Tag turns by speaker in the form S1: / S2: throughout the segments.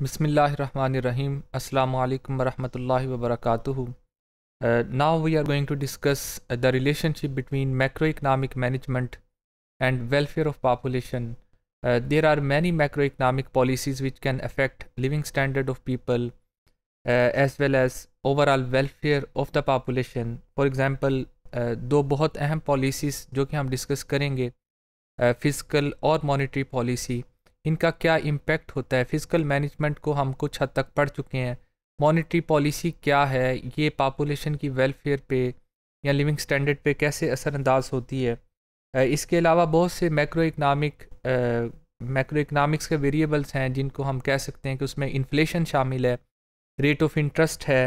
S1: Bismillahirrahmanirrahim. Assalamu alaikum warahmatullahi wabarakatuh. Uh, now we are going to discuss uh, the relationship between macroeconomic management and welfare of population. Uh, there are many macroeconomic policies which can affect living standard of people as well as overall welfare of the population. For example, दो बहुत अहम policies जो कि हम discuss करेंगे physical और monetary policy इनका क्या इम्पैक्ट होता है फिजिकल मैनेजमेंट को हम कुछ हद तक पढ़ चुके हैं मॉनिटरी पॉलिसी क्या है ये पापोलेशन की वेलफेयर पे या लिविंग स्टैंडर्ड पे कैसे असरअंदाज होती है इसके अलावा बहुत से मैक्रो इकनॉमिक मैक्रो इकनॉमिक्स के वेरिएबल्स हैं जिनको हम कह सकते हैं कि उसमें इन्फ्लेशन शामिल है रेट ऑफ इंटरेस्ट है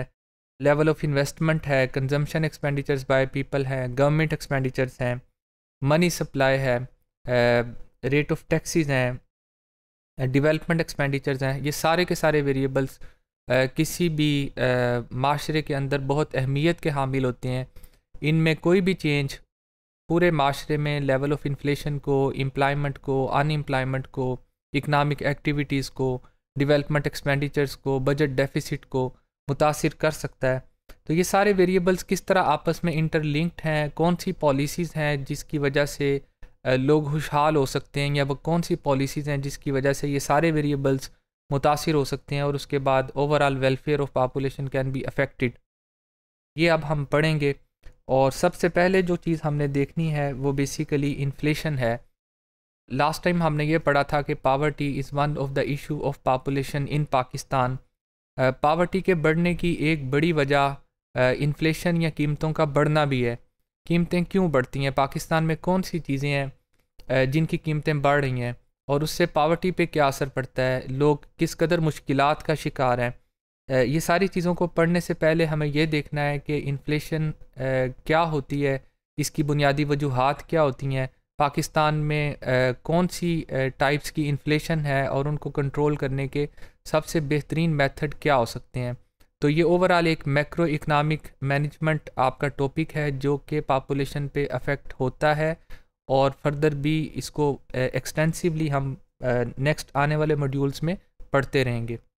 S1: लेवल ऑफ इन्वेस्टमेंट है कंजम्पशन एक्सपेंडिचर्स बाय पीपल हैं गवर्नमेंट एक्सपेंडिचर्स हैं मनी सप्लाई है रेट ऑफ टैक्सीज हैं डेवलपमेंट एक्सपेंडिचर्स हैं ये सारे के सारे वेरिएबल्स किसी भी माशरे के अंदर बहुत अहमियत के हामिल होते हैं इनमें कोई भी चेंज पूरे माशरे में लेवल ऑफ इन्फ्लेशन को एम्प्लॉयमेंट को अनएम्प्लॉयमेंट को इकनॉमिक एक्टिविटीज़ को डेवलपमेंट एक्सपेंडिचर्स को बजट डेफिसिट को मुतासर कर सकता है तो ये सारे वेरिएबल्स किस तरह आपस में इंटरलिंक्ड हैं कौन सी पॉलिसीज़ हैं जिसकी वजह से लोग खुशहाल हो सकते हैं या वो कौन सी पॉलिसीज़ हैं जिसकी वजह से ये सारे वेरिएबल्स मुतासर हो सकते हैं और उसके बाद overall welfare of population can be affected ये अब हम पढ़ेंगे और सबसे पहले जो चीज़ हमने देखनी है वो बेसिकली इन्फ्लेशन है लास्ट टाइम हमने ये पढ़ा था कि poverty is one of the issue of population in Pakistan poverty के बढ़ने की एक बड़ी वजह इन्फ्लेशन या कीमतों का बढ़ना भी है कीमतें क्यों बढ़ती हैं पाकिस्तान में कौन सी चीज़ें हैं जिनकी कीमतें बढ़ रही हैं और उससे पावर्टी पे क्या असर पड़ता है लोग किस कदर मुश्किल का शिकार हैं ये सारी चीज़ों को पढ़ने से पहले हमें यह देखना है कि इन्फ्लेशन क्या होती है इसकी बुनियादी वजूहत क्या होती हैं पाकिस्तान में कौन सी टाइप्स की इन्फ्लेशन है और उनको कंट्रोल करने के सबसे बेहतरीन मेथड क्या हो सकते हैं तो ये ओवरऑल एक मैक्रो इकनॉमिक मैनेजमेंट आपका टॉपिक है जो कि पापोलेशन पे अफेक्ट होता है और फर्दर भी इसको एक्सटेंसिवली हम नेक्स्ट आने वाले मॉड्यूल्स में पढ़ते रहेंगे